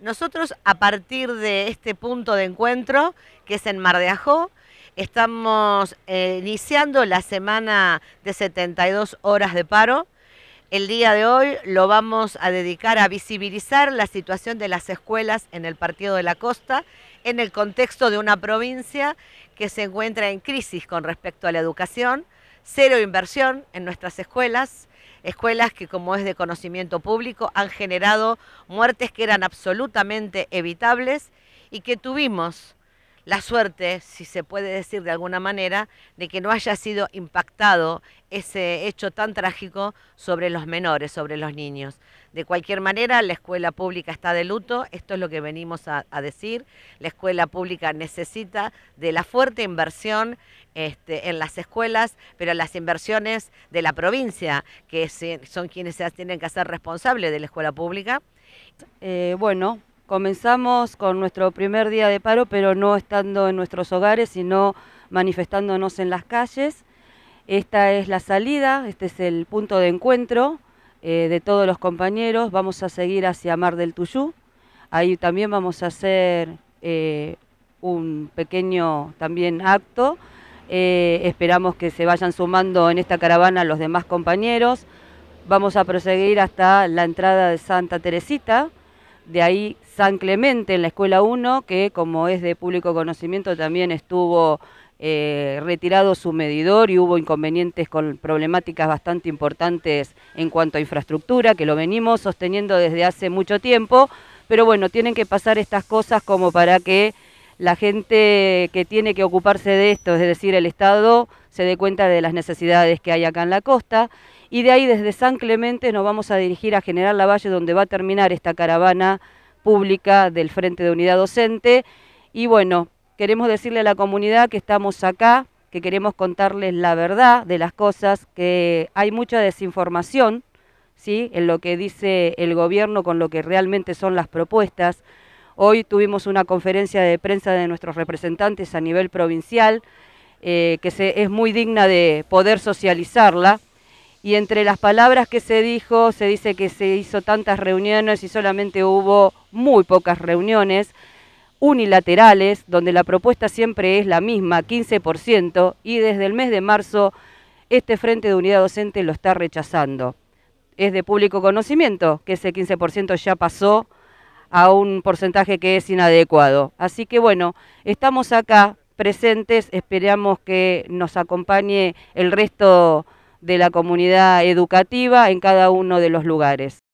Nosotros a partir de este punto de encuentro, que es en Mar de Ajó, estamos eh, iniciando la semana de 72 horas de paro. El día de hoy lo vamos a dedicar a visibilizar la situación de las escuelas en el Partido de la Costa en el contexto de una provincia que se encuentra en crisis con respecto a la educación, cero inversión en nuestras escuelas, escuelas que como es de conocimiento público han generado muertes que eran absolutamente evitables y que tuvimos la suerte, si se puede decir de alguna manera, de que no haya sido impactado ese hecho tan trágico sobre los menores, sobre los niños. De cualquier manera, la escuela pública está de luto, esto es lo que venimos a, decir. La escuela pública necesita de la fuerte inversión este, en las escuelas, pero las inversiones de la provincia, que son quienes se tienen que ser responsables de la escuela pública. Eh, bueno, Comenzamos con nuestro primer día de paro, pero no estando en nuestros hogares, sino manifestándonos en las calles. Esta es la salida, este es el punto de encuentro eh, de todos los compañeros. Vamos a seguir hacia Mar del Tuyú. Ahí también vamos a hacer eh, un pequeño también acto. Eh, esperamos que se vayan sumando en esta caravana los demás compañeros. Vamos a proseguir hasta la entrada de Santa Teresita de ahí San Clemente en la Escuela 1, que como es de público conocimiento también estuvo eh, retirado su medidor y hubo inconvenientes con problemáticas bastante importantes en cuanto a infraestructura, que lo venimos sosteniendo desde hace mucho tiempo, pero bueno, tienen que pasar estas cosas como para que la gente que tiene que ocuparse de esto, es decir, el Estado, se dé cuenta de las necesidades que hay acá en la costa. Y de ahí desde San Clemente nos vamos a dirigir a General Lavalle, donde va a terminar esta caravana pública del Frente de Unidad Docente. Y bueno, queremos decirle a la comunidad que estamos acá, que queremos contarles la verdad de las cosas, que hay mucha desinformación ¿sí? en lo que dice el gobierno con lo que realmente son las propuestas. Hoy tuvimos una conferencia de prensa de nuestros representantes a nivel provincial, eh, que es muy digna de poder socializarla. Y entre las palabras que se dijo, se dice que se hizo tantas reuniones y solamente hubo muy pocas reuniones unilaterales, donde la propuesta siempre es la misma, 15%, y desde el mes de marzo este Frente de Unidad Docente lo está rechazando. Es de público conocimiento que ese 15% ya pasó a un porcentaje que es inadecuado. Así que bueno, estamos acá presentes, esperamos que nos acompañe el resto de la comunidad educativa en cada uno de los lugares.